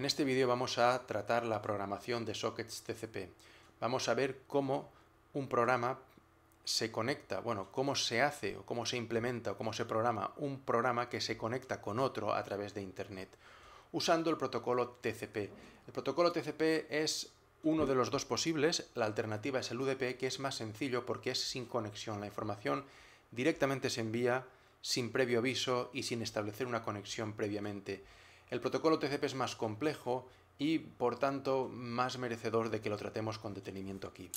En este vídeo vamos a tratar la programación de sockets TCP. Vamos a ver cómo un programa se conecta, bueno, cómo se hace o cómo se implementa o cómo se programa un programa que se conecta con otro a través de Internet, usando el protocolo TCP. El protocolo TCP es uno de los dos posibles, la alternativa es el UDP, que es más sencillo porque es sin conexión. La información directamente se envía sin previo aviso y sin establecer una conexión previamente. El protocolo TCP es más complejo y, por tanto, más merecedor de que lo tratemos con detenimiento aquí.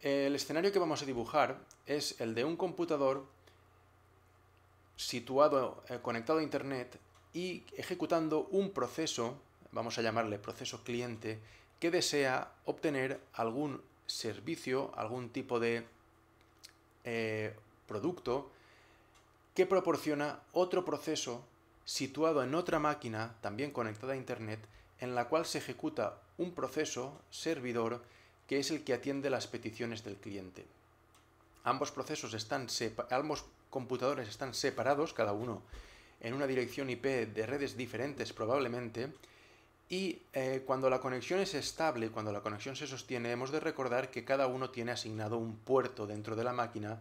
El escenario que vamos a dibujar es el de un computador situado, eh, conectado a Internet y ejecutando un proceso, vamos a llamarle proceso cliente, que desea obtener algún servicio, algún tipo de eh, producto que proporciona otro proceso situado en otra máquina, también conectada a Internet, en la cual se ejecuta un proceso servidor que es el que atiende las peticiones del cliente. Ambos procesos están ambos computadores están separados, cada uno en una dirección IP de redes diferentes probablemente, y eh, cuando la conexión es estable, cuando la conexión se sostiene, hemos de recordar que cada uno tiene asignado un puerto dentro de la máquina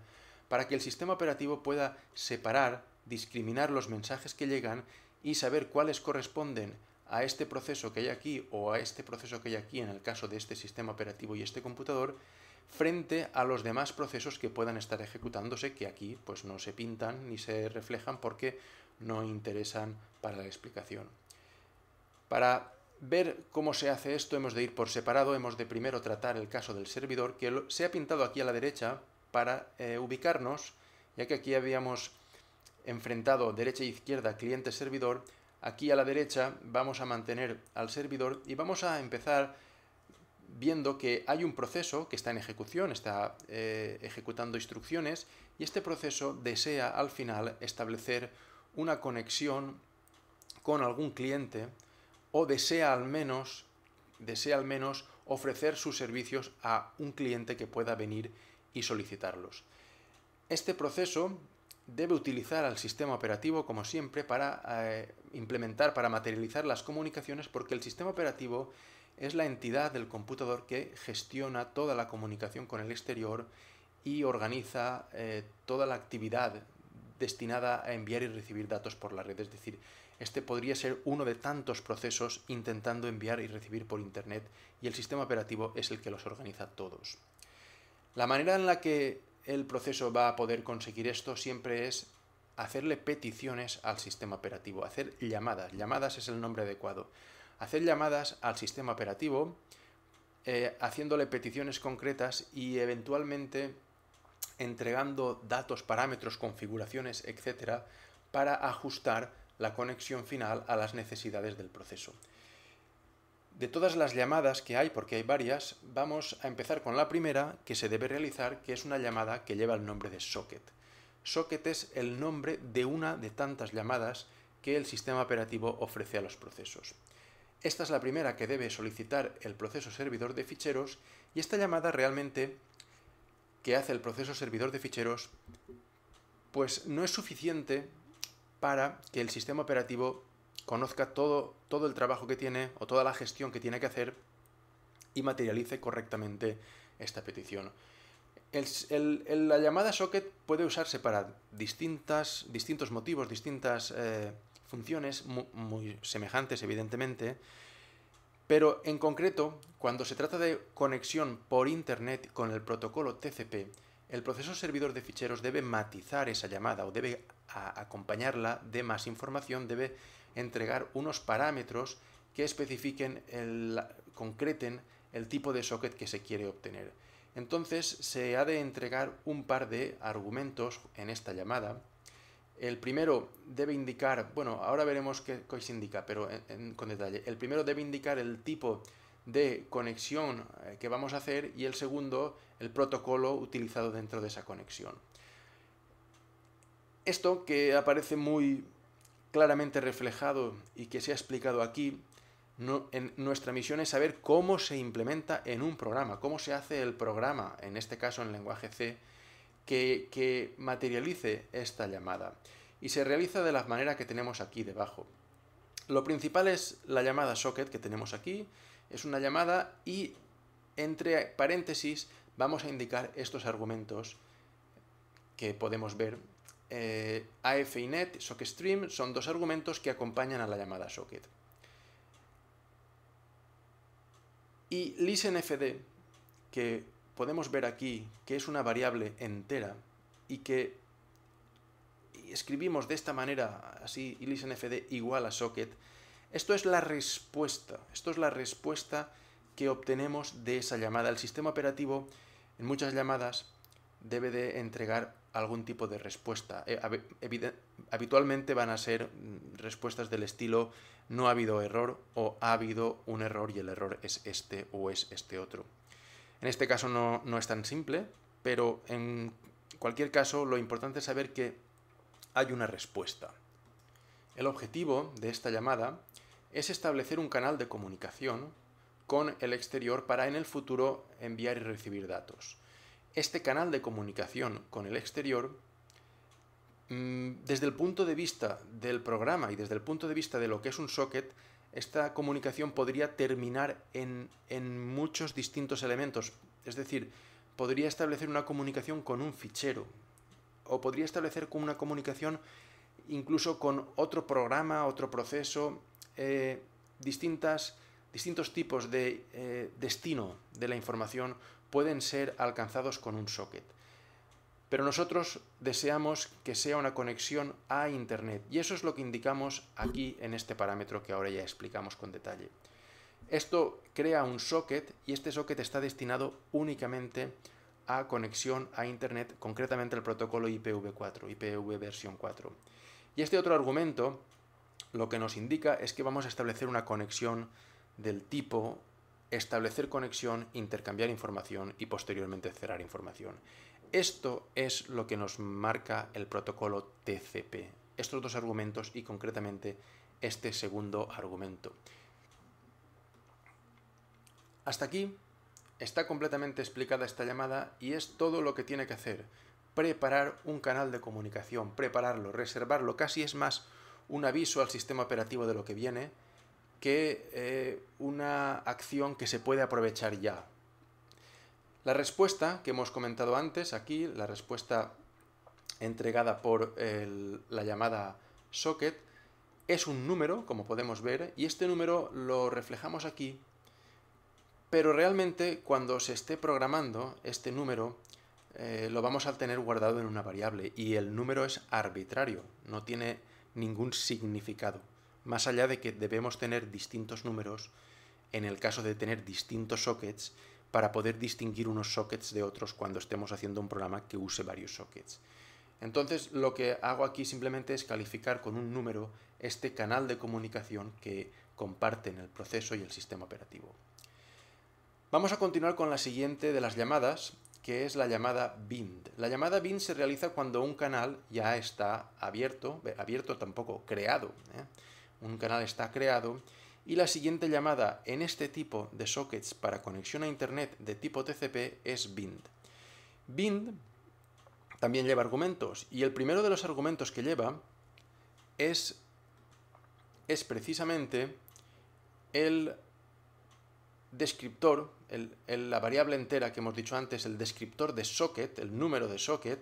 para que el sistema operativo pueda separar, discriminar los mensajes que llegan y saber cuáles corresponden a este proceso que hay aquí o a este proceso que hay aquí en el caso de este sistema operativo y este computador frente a los demás procesos que puedan estar ejecutándose que aquí pues no se pintan ni se reflejan porque no interesan para la explicación. Para ver cómo se hace esto hemos de ir por separado, hemos de primero tratar el caso del servidor que se ha pintado aquí a la derecha para eh, ubicarnos, ya que aquí habíamos enfrentado derecha e izquierda, cliente servidor, aquí a la derecha vamos a mantener al servidor y vamos a empezar viendo que hay un proceso que está en ejecución, está eh, ejecutando instrucciones y este proceso desea al final establecer una conexión con algún cliente o desea al menos, desea al menos ofrecer sus servicios a un cliente que pueda venir y solicitarlos. Este proceso debe utilizar al sistema operativo, como siempre, para eh, implementar, para materializar las comunicaciones, porque el sistema operativo es la entidad del computador que gestiona toda la comunicación con el exterior y organiza eh, toda la actividad destinada a enviar y recibir datos por la red. Es decir, este podría ser uno de tantos procesos intentando enviar y recibir por Internet y el sistema operativo es el que los organiza todos. La manera en la que el proceso va a poder conseguir esto siempre es hacerle peticiones al sistema operativo, hacer llamadas. Llamadas es el nombre adecuado. Hacer llamadas al sistema operativo eh, haciéndole peticiones concretas y eventualmente entregando datos, parámetros, configuraciones, etcétera, para ajustar la conexión final a las necesidades del proceso. De todas las llamadas que hay, porque hay varias, vamos a empezar con la primera que se debe realizar, que es una llamada que lleva el nombre de socket. Socket es el nombre de una de tantas llamadas que el sistema operativo ofrece a los procesos. Esta es la primera que debe solicitar el proceso servidor de ficheros y esta llamada realmente que hace el proceso servidor de ficheros pues no es suficiente para que el sistema operativo conozca todo, todo el trabajo que tiene o toda la gestión que tiene que hacer y materialice correctamente esta petición. la llamada socket puede usarse para distintas, distintos motivos, distintas eh, funciones muy, semejantes, evidentemente, pero en concreto, cuando se trata de conexión por Internet con el protocolo TCP, el proceso servidor de ficheros debe matizar esa llamada o debe acompañarla de más información, debe entregar unos parámetros que especifiquen, el, concreten el tipo de socket que se quiere obtener. Entonces se ha de entregar un par de argumentos en esta llamada. El primero debe indicar, bueno, ahora veremos qué, se indica, pero con detalle. El primero debe indicar el tipo de conexión eh, que vamos a hacer y el segundo, el protocolo utilizado dentro de esa conexión. Esto que aparece muy claramente reflejado y que se ha explicado aquí, en nuestra misión es saber cómo se implementa en un programa, cómo se hace el programa, en este caso en lenguaje C, que materialice esta llamada. Y se realiza de la manera que tenemos aquí debajo. Lo principal es la llamada socket que tenemos aquí, es una llamada y entre paréntesis vamos a indicar estos argumentos que podemos ver eh, AFInet, SocketStream, son dos argumentos que acompañan a la llamada socket. Y listenfd, que podemos ver aquí que es una variable entera y que escribimos de esta manera, así, listenfd igual a socket, esto es la respuesta, esto es la respuesta que obtenemos de esa llamada. El sistema operativo en muchas llamadas debe de entregar algún tipo de respuesta. Eh, habitualmente van a ser mm, respuestas del estilo no ha habido error o ha habido un error y el error es este o es este otro. En este caso no, no es tan simple, pero en cualquier caso lo importante es saber que hay una respuesta. El objetivo de esta llamada es establecer un canal de comunicación con el exterior para en el futuro enviar y recibir datos este canal de comunicación con el exterior, mm, desde el punto de vista del programa y desde el punto de vista de lo que es un socket, esta comunicación podría terminar en, muchos distintos elementos. Es decir, podría establecer una comunicación con un fichero o podría establecer una comunicación incluso con otro programa, otro proceso, eh, distintas, distintos tipos de eh, destino de la información pueden ser alcanzados con un socket. Pero nosotros deseamos que sea una conexión a Internet y eso es lo que indicamos aquí en este parámetro que ahora ya explicamos con detalle. Esto crea un socket y este socket está destinado únicamente a conexión a Internet, concretamente el protocolo IPv4, IPv versión 4. Y este otro argumento lo que nos indica es que vamos a establecer una conexión del tipo establecer conexión, intercambiar información y posteriormente cerrar información. Esto es lo que nos marca el protocolo TCP. Estos dos argumentos y concretamente este segundo argumento. Hasta aquí está completamente explicada esta llamada y es todo lo que tiene que hacer. Preparar un canal de comunicación, prepararlo, reservarlo, casi es más un aviso al sistema operativo de lo que viene que eh, una acción que se puede aprovechar ya. La respuesta que hemos comentado antes aquí, la respuesta entregada por la llamada socket, es un número, como podemos ver, y este número lo reflejamos aquí, pero realmente cuando se esté programando este número, eh, lo vamos a tener guardado en una variable y el número es arbitrario, no tiene ningún significado más allá de que debemos tener distintos números en el caso de tener distintos sockets para poder distinguir unos sockets de otros cuando estemos haciendo un programa que use varios sockets. Entonces lo que hago aquí simplemente es calificar con un número este canal de comunicación que comparten el proceso y el sistema operativo. Vamos a continuar con la siguiente de las llamadas, que es la llamada bind. La llamada bind se realiza cuando un canal ya está abierto, abierto tampoco, creado. ¿eh? un canal está creado y la siguiente llamada en este tipo de sockets para conexión a Internet de tipo TCP es bind. Bind también lleva argumentos y el primero de los argumentos que lleva es, es precisamente el descriptor, el, la variable entera que hemos dicho antes, el descriptor de socket, el número de socket,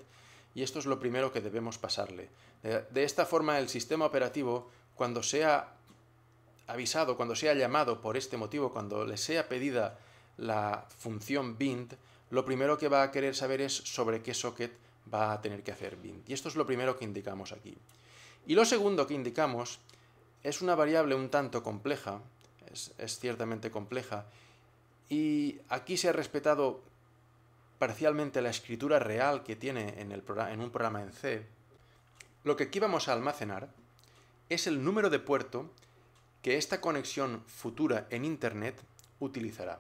y esto es lo primero que debemos pasarle. de esta forma el sistema operativo cuando sea avisado, cuando sea llamado por este motivo, cuando le sea pedida la función bind, lo primero que va a querer saber es sobre qué socket va a tener que hacer bind. Y esto es lo primero que indicamos aquí. Y lo segundo que indicamos es una variable un tanto compleja, es, ciertamente compleja, y aquí se ha respetado parcialmente la escritura real que tiene en, en un programa en C. Lo que aquí vamos a almacenar es el número de puerto que esta conexión futura en Internet utilizará.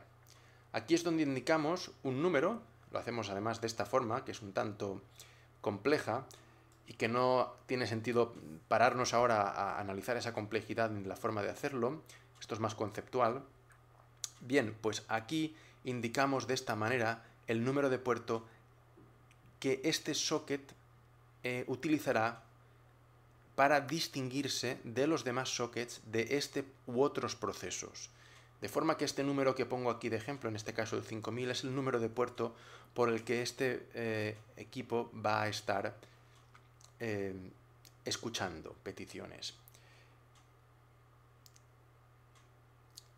Aquí es donde indicamos un número, lo hacemos además de esta forma, que es un tanto compleja y que no tiene sentido pararnos ahora a analizar esa complejidad ni la forma de hacerlo, esto es más conceptual. Bien, pues aquí indicamos de esta manera el número de puerto que este socket eh, utilizará para distinguirse de los demás sockets de este u otros procesos. De forma que este número que pongo aquí de ejemplo, en este caso el 5000, es el número de puerto por el que este eh, equipo va a estar eh, escuchando peticiones.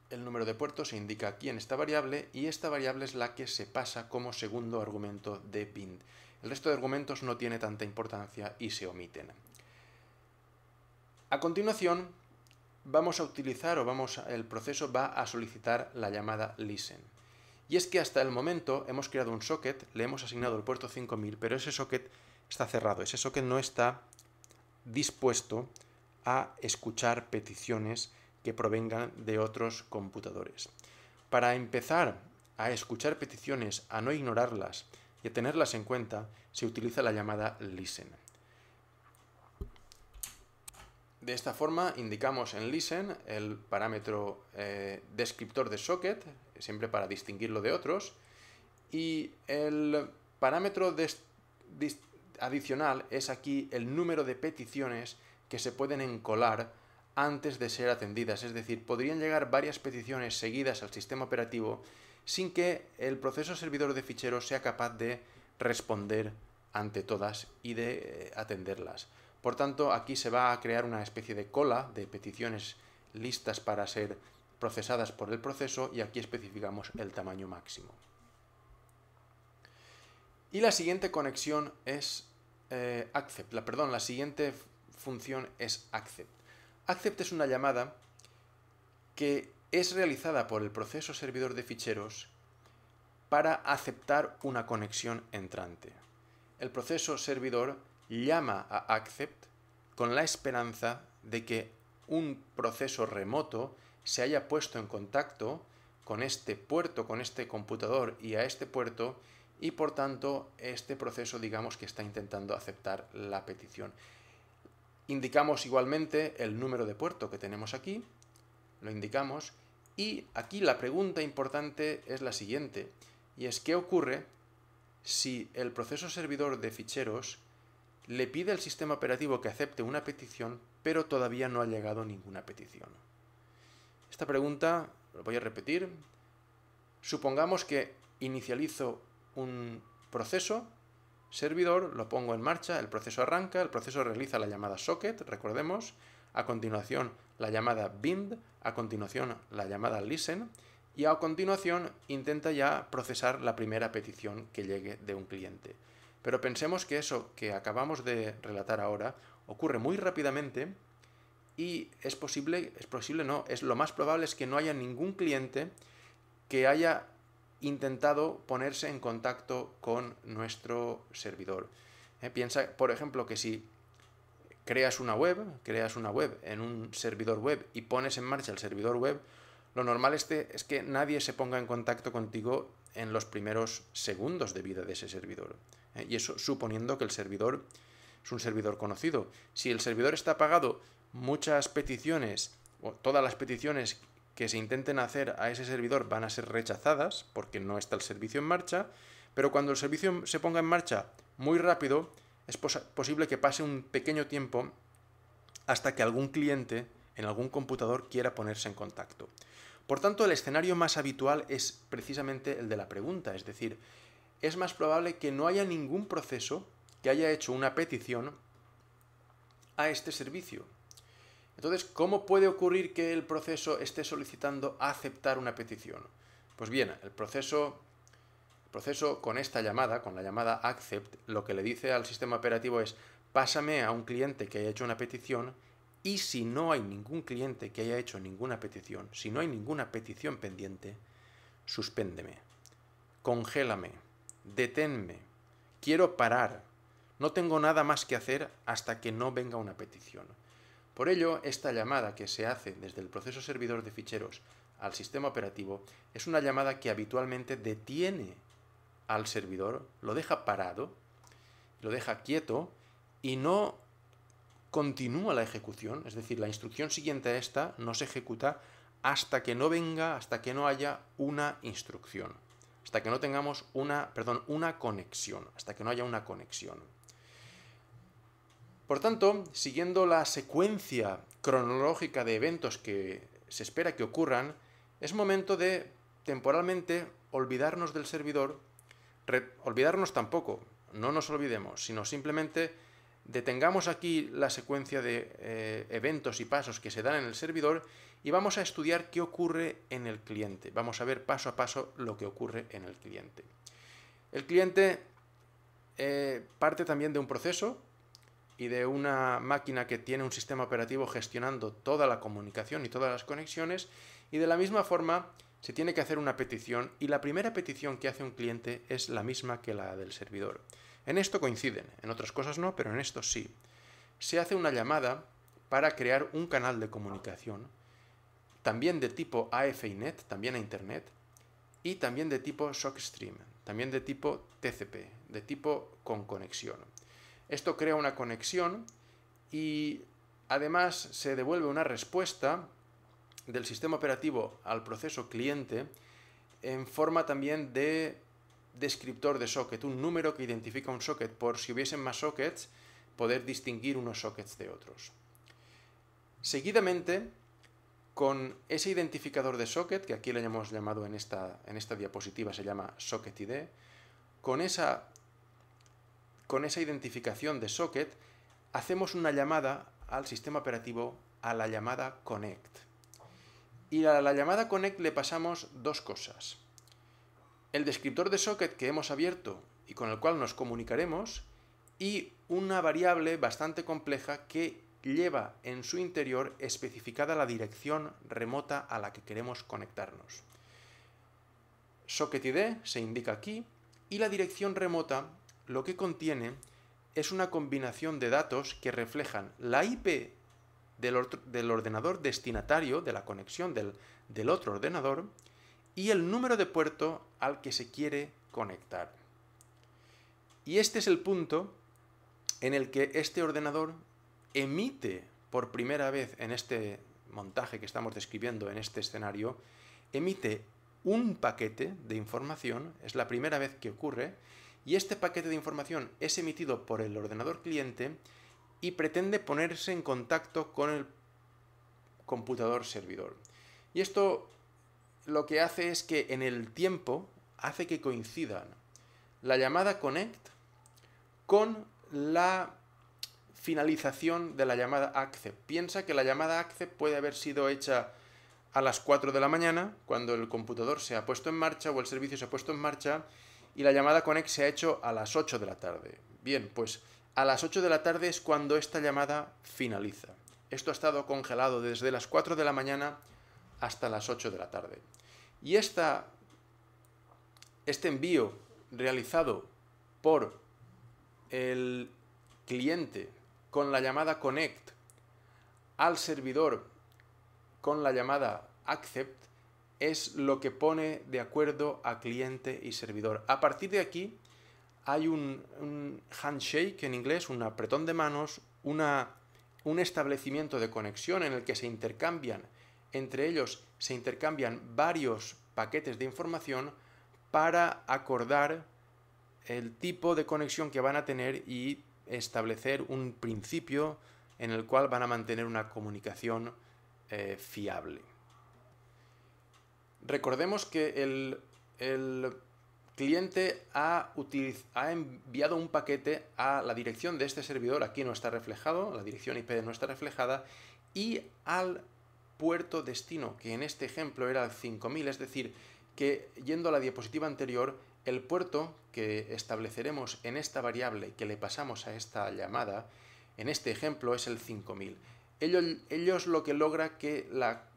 El número de puerto se indica aquí en esta variable y esta variable es la que se pasa como segundo argumento de bind. El resto de argumentos no tiene tanta importancia y se omiten. A continuación, vamos a utilizar o vamos a, el proceso va a solicitar la llamada listen. Y es que hasta el momento hemos creado un socket, le hemos asignado el puerto 5000, pero ese socket está cerrado, ese socket no está dispuesto a escuchar peticiones que provengan de otros computadores. Para empezar a escuchar peticiones, a no ignorarlas y a tenerlas en cuenta, se utiliza la llamada listen. De esta forma indicamos en listen el parámetro eh, descriptor de socket, siempre para distinguirlo de otros, y el parámetro adicional es aquí el número de peticiones que se pueden encolar antes de ser atendidas, es decir, podrían llegar varias peticiones seguidas al sistema operativo sin que el proceso servidor de ficheros sea capaz de responder ante todas y de eh, atenderlas. Por tanto, aquí se va a crear una especie de cola de peticiones listas para ser procesadas por el proceso y aquí especificamos el tamaño máximo. Y la siguiente conexión es eh, accept, la, perdón, la siguiente función es accept. Accept es una llamada que es realizada por el proceso servidor de ficheros para aceptar una conexión entrante. El proceso servidor llama a Accept con la esperanza de que un proceso remoto se haya puesto en contacto con este puerto, con este computador y a este puerto y por tanto este proceso digamos que está intentando aceptar la petición. Indicamos igualmente el número de puerto que tenemos aquí, lo indicamos y aquí la pregunta importante es la siguiente y es ¿qué ocurre si el proceso servidor de ficheros le pide al sistema operativo que acepte una petición, pero todavía no ha llegado ninguna petición. Esta pregunta, lo voy a repetir, supongamos que inicializo un proceso, servidor, lo pongo en marcha, el proceso arranca, el proceso realiza la llamada socket, recordemos, a continuación la llamada bind, a continuación la llamada listen y a continuación intenta ya procesar la primera petición que llegue de un cliente. Pero pensemos que eso que acabamos de relatar ahora ocurre muy rápidamente y es posible, es posible no, es lo más probable es que no haya ningún cliente que haya intentado ponerse en contacto con nuestro servidor. Eh, piensa, por ejemplo, que si creas una web, creas una web en un servidor web y pones en marcha el servidor web, lo normal este es que nadie se ponga en contacto contigo en los primeros segundos de vida de ese servidor. ¿eh? Y eso suponiendo que el servidor es un servidor conocido. Si el servidor está apagado, muchas peticiones o todas las peticiones que se intenten hacer a ese servidor van a ser rechazadas porque no está el servicio en marcha, pero cuando el servicio se ponga en marcha muy rápido, es posible que pase un pequeño tiempo hasta que algún cliente en algún computador quiera ponerse en contacto. Por tanto, el escenario más habitual es precisamente el de la pregunta, es decir, es más probable que no haya ningún proceso que haya hecho una petición a este servicio. Entonces, ¿cómo puede ocurrir que el proceso esté solicitando aceptar una petición? Pues bien, el proceso, proceso con esta llamada, con la llamada accept, lo que le dice al sistema operativo es pásame a un cliente que haya hecho una petición y si no hay ningún cliente que haya hecho ninguna petición, si no hay ninguna petición pendiente, suspéndeme, congélame, Deténme, quiero parar, no tengo nada más que hacer hasta que no venga una petición. Por ello, esta llamada que se hace desde el proceso servidor de ficheros al sistema operativo es una llamada que habitualmente detiene al servidor, lo deja parado, lo deja quieto y no continúa la ejecución, es decir, la instrucción siguiente a esta no se ejecuta hasta que no venga, hasta que no haya una instrucción hasta que no tengamos una, perdón, una conexión, hasta que no haya una conexión. Por tanto, siguiendo la secuencia cronológica de eventos que se espera que ocurran, es momento de temporalmente olvidarnos del servidor, olvidarnos tampoco, no nos olvidemos, sino simplemente Detengamos aquí la secuencia de eh, eventos y pasos que se dan en el servidor y vamos a estudiar qué ocurre en el cliente. Vamos a ver paso a paso lo que ocurre en el cliente. El cliente eh, parte también de un proceso y de una máquina que tiene un sistema operativo gestionando toda la comunicación y todas las conexiones y de la misma forma se tiene que hacer una petición y la primera petición que hace un cliente es la misma que la del servidor. En esto coinciden, en otras cosas no, pero en esto sí. Se hace una llamada para crear un canal de comunicación, también de tipo AFINet, también a Internet, y también de tipo SockStream, también de tipo TCP, de tipo con conexión. Esto crea una conexión y además se devuelve una respuesta del sistema operativo al proceso cliente en forma también de descriptor de socket, un número que identifica un socket, por si hubiesen más sockets, poder distinguir unos sockets de otros. Seguidamente, con ese identificador de socket, que aquí lo hemos llamado en esta, en esta diapositiva, se llama socket ID, con esa, con esa identificación de socket, hacemos una llamada al sistema operativo a la llamada connect. Y a la llamada connect le pasamos dos cosas el descriptor de socket que hemos abierto y con el cual nos comunicaremos y una variable bastante compleja que lleva en su interior especificada la dirección remota a la que queremos conectarnos. Socket ID se indica aquí y la dirección remota lo que contiene es una combinación de datos que reflejan la IP del, ordenador destinatario de la conexión del, del otro ordenador y el número de puerto al que se quiere conectar. Y este es el punto en el que este ordenador emite por primera vez en este montaje que estamos describiendo, en este escenario, emite un paquete de información, es la primera vez que ocurre, y este paquete de información es emitido por el ordenador cliente y pretende ponerse en contacto con el computador servidor. Y esto lo que hace es que en el tiempo hace que coincidan la llamada connect con la finalización de la llamada accept. Piensa que la llamada accept puede haber sido hecha a las 4 de la mañana, cuando el computador se ha puesto en marcha o el servicio se ha puesto en marcha, y la llamada connect se ha hecho a las 8 de la tarde. Bien, pues a las 8 de la tarde es cuando esta llamada finaliza. Esto ha estado congelado desde las 4 de la mañana hasta las 8 de la tarde. Y este envío realizado por el cliente con la llamada connect al servidor con la llamada accept es lo que pone de acuerdo a cliente y servidor. A partir de aquí hay un, handshake en inglés, un apretón de manos, una, un establecimiento de conexión en el que se intercambian entre ellos se intercambian varios paquetes de información para acordar el tipo de conexión que van a tener y establecer un principio en el cual van a mantener una comunicación eh, fiable. Recordemos que el, cliente ha, ha, enviado un paquete a la dirección de este servidor, aquí no está reflejado, la dirección IP no está reflejada, y al puerto destino, que en este ejemplo era el 5000, es decir, que yendo a la diapositiva anterior, el puerto que estableceremos en esta variable que le pasamos a esta llamada, en este ejemplo es el 5000. Ello, es lo que logra que la,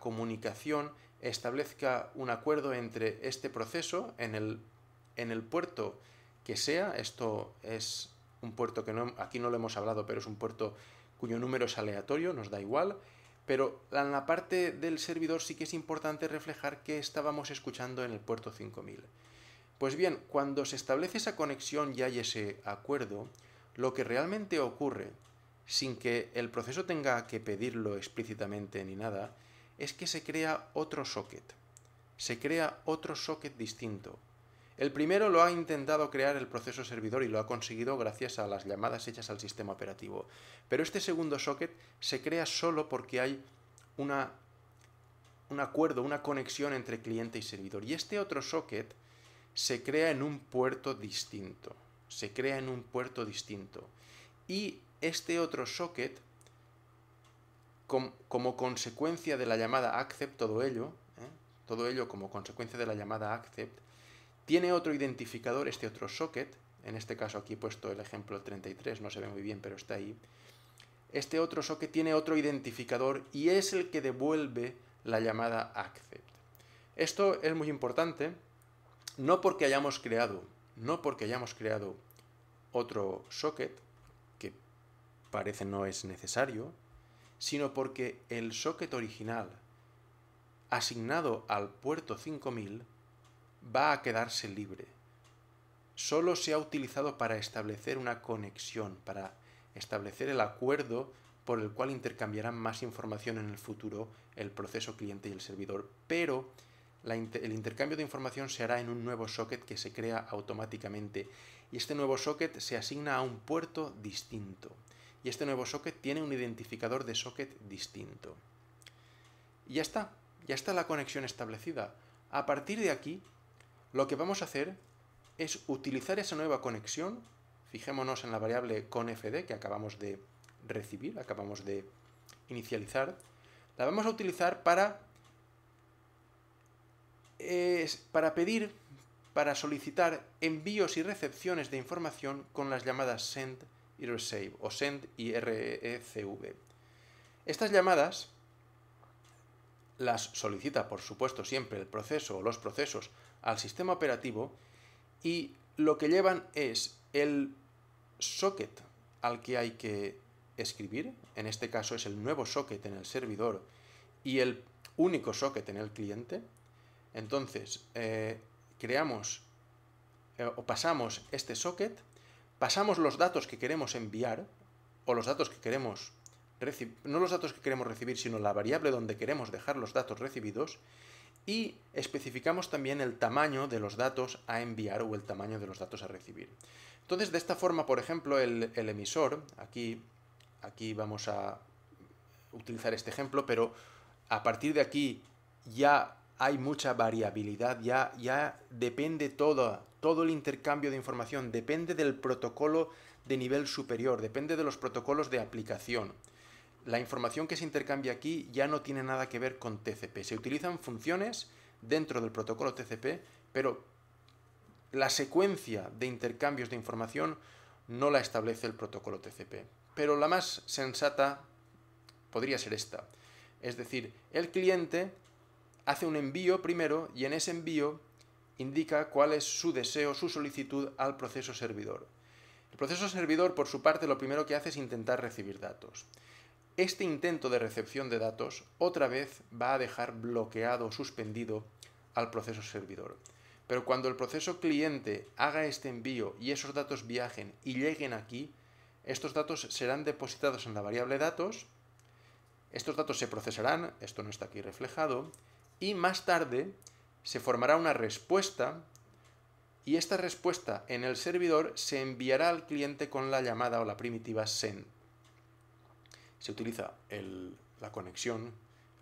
comunicación establezca un acuerdo entre este proceso en el, en el puerto que sea, esto es un puerto que no, aquí no lo hemos hablado, pero es un puerto cuyo número es aleatorio, nos da igual, pero en la parte del servidor sí que es importante reflejar que estábamos escuchando en el puerto 5000. Pues bien, cuando se establece esa conexión y hay ese acuerdo, lo que realmente ocurre, sin que el proceso tenga que pedirlo explícitamente ni nada, es que se crea otro socket. Se crea otro socket distinto, el primero lo ha intentado crear el proceso servidor y lo ha conseguido gracias a las llamadas hechas al sistema operativo. Pero este segundo socket se crea solo porque hay un acuerdo, una conexión entre cliente y servidor. Y este otro socket se crea en un puerto distinto. Se crea en un puerto distinto. Y este otro socket, como consecuencia de la llamada accept, todo ello, ¿eh? todo ello como consecuencia de la llamada accept, tiene otro identificador, este otro socket, en este caso aquí he puesto el ejemplo 33, no se ve muy bien, pero está ahí. Este otro socket tiene otro identificador y es el que devuelve la llamada accept. Esto es muy importante, no porque hayamos creado, no porque hayamos creado otro socket, que parece no es necesario, sino porque el socket original asignado al puerto 5000 va a quedarse libre. Solo se ha utilizado para establecer una conexión, para establecer el acuerdo por el cual intercambiarán más información en el futuro el proceso cliente y el servidor, pero el intercambio de información se hará en un nuevo socket que se crea automáticamente y este nuevo socket se asigna a un puerto distinto y este nuevo socket tiene un identificador de socket distinto. Y ya está, ya está la conexión establecida. A partir de aquí, lo que vamos a hacer es utilizar esa nueva conexión, fijémonos en la variable confd que acabamos de recibir, acabamos de inicializar, la vamos a utilizar para, para pedir, para solicitar envíos y recepciones de información con las llamadas send y receive o send y recv. Estas llamadas las solicita, por supuesto, siempre el proceso o los procesos al sistema operativo y lo que llevan es el socket al que hay que escribir, en este caso es el nuevo socket en el servidor y el único socket en el cliente. Entonces, eh, creamos eh, o pasamos este socket, pasamos los datos que queremos enviar o los datos que queremos recibir, no los datos que queremos recibir, sino la variable donde queremos dejar los datos recibidos y especificamos también el tamaño de los datos a enviar o el tamaño de los datos a recibir. Entonces, de esta forma, por ejemplo, el, emisor, aquí, aquí vamos a utilizar este ejemplo, pero a partir de aquí ya hay mucha variabilidad, ya, ya depende todo, todo el intercambio de información, depende del protocolo de nivel superior, depende de los protocolos de aplicación la información que se intercambia aquí ya no tiene nada que ver con TCP. Se utilizan funciones dentro del protocolo TCP, pero la secuencia de intercambios de información no la establece el protocolo TCP. Pero la más sensata podría ser esta. Es decir, el cliente hace un envío primero y en ese envío indica cuál es su deseo, su solicitud al proceso servidor. El proceso servidor, por su parte, lo primero que hace es intentar recibir datos este intento de recepción de datos otra vez va a dejar bloqueado o suspendido al proceso servidor. Pero cuando el proceso cliente haga este envío y esos datos viajen y lleguen aquí, estos datos serán depositados en la variable datos, estos datos se procesarán, esto no está aquí reflejado, y más tarde se formará una respuesta y esta respuesta en el servidor se enviará al cliente con la llamada o la primitiva send se utiliza la conexión,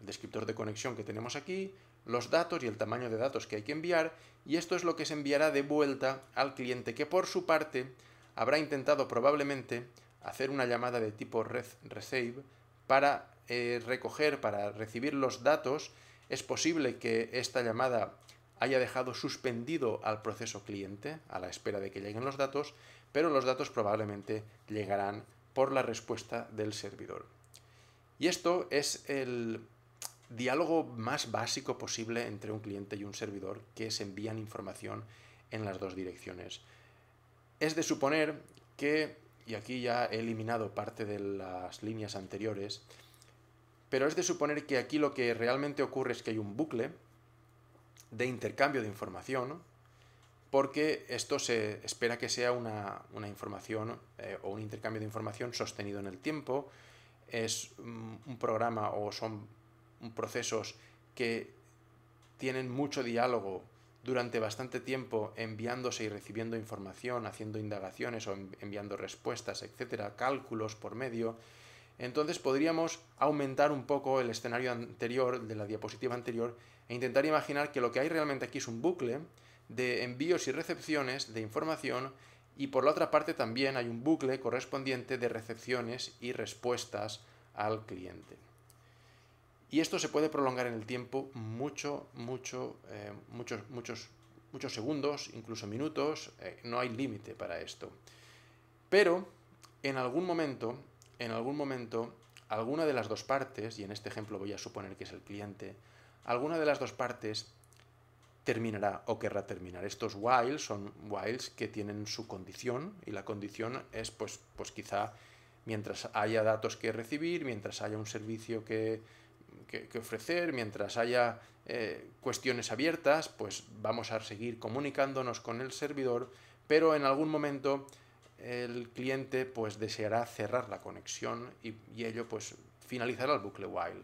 el descriptor de conexión que tenemos aquí, los datos y el tamaño de datos que hay que enviar, y esto es lo que se enviará de vuelta al cliente que por su parte habrá intentado probablemente hacer una llamada de tipo red receive para eh, recoger, para recibir los datos. Es posible que esta llamada haya dejado suspendido al proceso cliente a la espera de que lleguen los datos, pero los datos probablemente llegarán por la respuesta del servidor. Y esto es el diálogo más básico posible entre un cliente y un servidor que se envían información en las dos direcciones. Es de suponer que, y aquí ya he eliminado parte de las líneas anteriores, pero es de suponer que aquí lo que realmente ocurre es que hay un bucle de intercambio de información porque esto se espera que sea una, información eh, o un intercambio de información sostenido en el tiempo. Es mm, un programa o son procesos que tienen mucho diálogo durante bastante tiempo enviándose y recibiendo información, haciendo indagaciones o enviando respuestas, etcétera, cálculos por medio. Entonces podríamos aumentar un poco el escenario anterior, de la diapositiva anterior, e intentar imaginar que lo que hay realmente aquí es un bucle, de envíos y recepciones de información y por la otra parte también hay un bucle correspondiente de recepciones y respuestas al cliente. Y esto se puede prolongar en el tiempo mucho, mucho, eh, muchos, muchos, muchos segundos, incluso minutos, eh, no hay límite para esto. Pero en algún momento, en algún momento, alguna de las dos partes, y en este ejemplo voy a suponer que es el cliente, alguna de las dos partes terminará o querrá terminar. Estos whiles son whiles que tienen su condición y la condición es pues, pues quizá mientras haya datos que recibir, mientras haya un servicio que, ofrecer, mientras haya eh, cuestiones abiertas, pues vamos a seguir comunicándonos con el servidor, pero en algún momento el cliente pues deseará cerrar la conexión y, y ello pues finalizará el bucle while.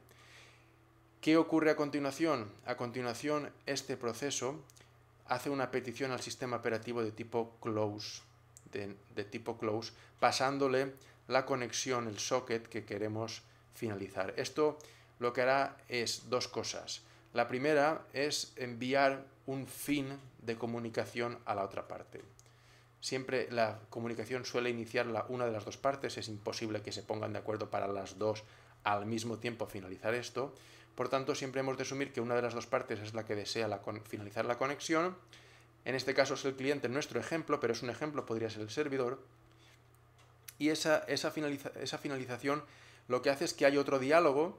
¿Qué ocurre a continuación? A continuación, este proceso hace una petición al sistema operativo de tipo close, de, tipo close, pasándole la conexión, el socket que queremos finalizar. Esto lo que hará es dos cosas. La primera es enviar un fin de comunicación a la otra parte. Siempre la comunicación suele iniciar una de las dos partes, es imposible que se pongan de acuerdo para las dos al mismo tiempo finalizar esto, por tanto, siempre hemos de asumir que una de las dos partes es la que desea finalizar la conexión. En este caso es el cliente nuestro ejemplo, pero es un ejemplo, podría ser el servidor. Y esa, esa, finalización lo que hace es que hay otro diálogo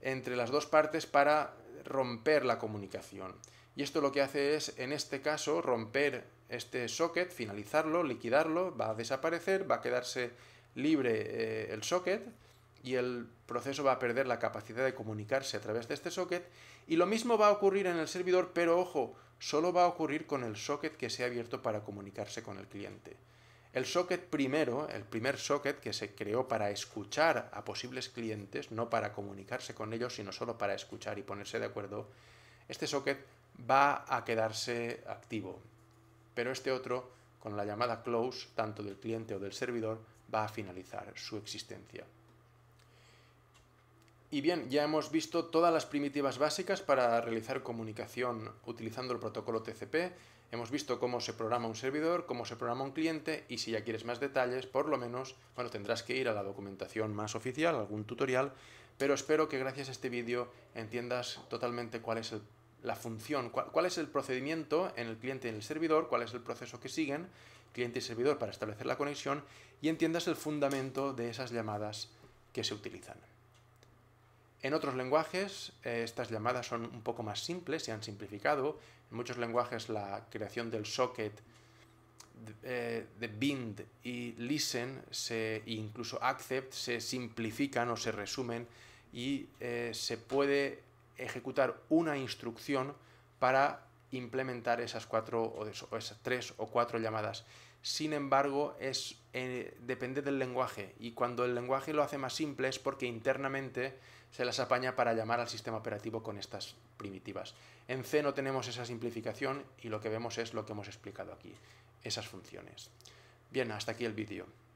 entre las dos partes para romper la comunicación. Y esto lo que hace es, en este caso, romper este socket, finalizarlo, liquidarlo, va a desaparecer, va a quedarse libre eh, el socket y el proceso va a perder la capacidad de comunicarse a través de este socket y lo mismo va a ocurrir en el servidor, pero ojo, solo va a ocurrir con el socket que se ha abierto para comunicarse con el cliente. El socket primero, el primer socket que se creó para escuchar a posibles clientes, no para comunicarse con ellos, sino solo para escuchar y ponerse de acuerdo, este socket va a quedarse activo. Pero este otro, con la llamada close, tanto del cliente o del servidor, va a finalizar su existencia. Y bien, ya hemos visto todas las primitivas básicas para realizar comunicación utilizando el protocolo TCP, hemos visto cómo se programa un servidor, cómo se programa un cliente y si ya quieres más detalles, por lo menos, bueno, tendrás que ir a la documentación más oficial, algún tutorial, pero espero que gracias a este vídeo entiendas totalmente cuál es la función, cuál es el procedimiento en el cliente y en el servidor, cuál es el proceso que siguen, cliente y servidor para establecer la conexión y entiendas el fundamento de esas llamadas que se utilizan. En otros lenguajes eh, estas llamadas son un poco más simples, se han simplificado. En muchos lenguajes la creación del socket eh, de, bind y listen se, e incluso accept se simplifican o se resumen y eh, se puede ejecutar una instrucción para implementar esas cuatro esas tres o cuatro llamadas. Sin embargo, es, depende del lenguaje y cuando el lenguaje lo hace más simple es porque internamente se las apaña para llamar al sistema operativo con estas primitivas. En C no tenemos esa simplificación y lo que vemos es lo que hemos explicado aquí, esas funciones. Bien, hasta aquí el vídeo.